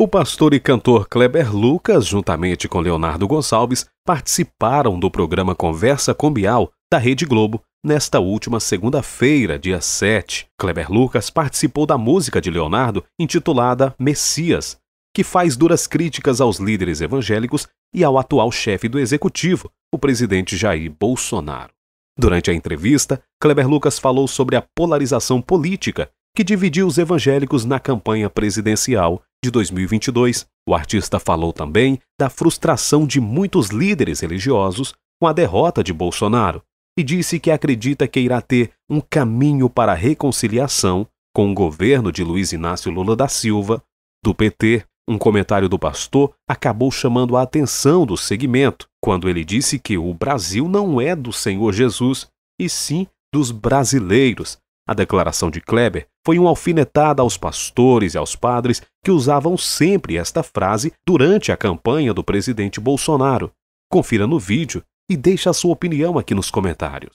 O pastor e cantor Kleber Lucas, juntamente com Leonardo Gonçalves, participaram do programa Conversa com Bial da Rede Globo nesta última segunda-feira, dia 7. Kleber Lucas participou da música de Leonardo intitulada Messias, que faz duras críticas aos líderes evangélicos e ao atual chefe do executivo, o presidente Jair Bolsonaro. Durante a entrevista, Kleber Lucas falou sobre a polarização política que dividiu os evangélicos na campanha presidencial de 2022, o artista falou também da frustração de muitos líderes religiosos com a derrota de Bolsonaro e disse que acredita que irá ter um caminho para a reconciliação com o governo de Luiz Inácio Lula da Silva, do PT. Um comentário do pastor acabou chamando a atenção do segmento quando ele disse que o Brasil não é do Senhor Jesus e sim dos brasileiros, a declaração de Kleber foi uma alfinetada aos pastores e aos padres que usavam sempre esta frase durante a campanha do presidente Bolsonaro. Confira no vídeo e deixe a sua opinião aqui nos comentários.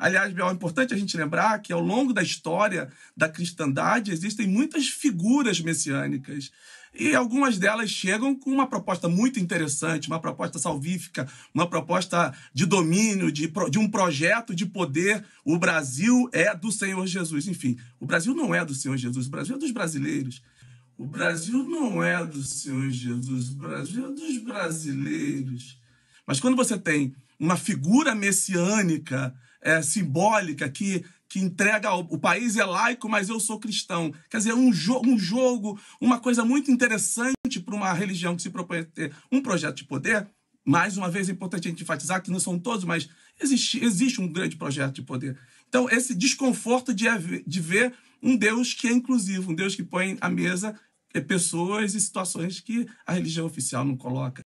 Aliás, Biel, é importante a gente lembrar que ao longo da história da cristandade existem muitas figuras messiânicas. E algumas delas chegam com uma proposta muito interessante, uma proposta salvífica, uma proposta de domínio, de, de, um projeto de poder. O Brasil é do Senhor Jesus. Enfim, o Brasil não é do Senhor Jesus, o Brasil é dos brasileiros. O Brasil não é do Senhor Jesus, o Brasil é dos brasileiros. Mas quando você tem uma figura messiânica é, simbólica que que entrega o país é laico, mas eu sou cristão. Quer dizer, um, jo um jogo, uma coisa muito interessante para uma religião que se propõe a ter um projeto de poder. Mais uma vez é importante a gente enfatizar que não são todos, mas existe, existe um grande projeto de poder. Então, esse desconforto de, de ver um Deus que é inclusivo, um Deus que põe à mesa é, pessoas e situações que a religião oficial não coloca.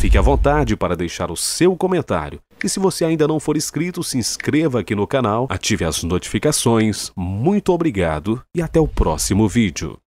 Fique à vontade para deixar o seu comentário e se você ainda não for inscrito, se inscreva aqui no canal, ative as notificações. Muito obrigado e até o próximo vídeo.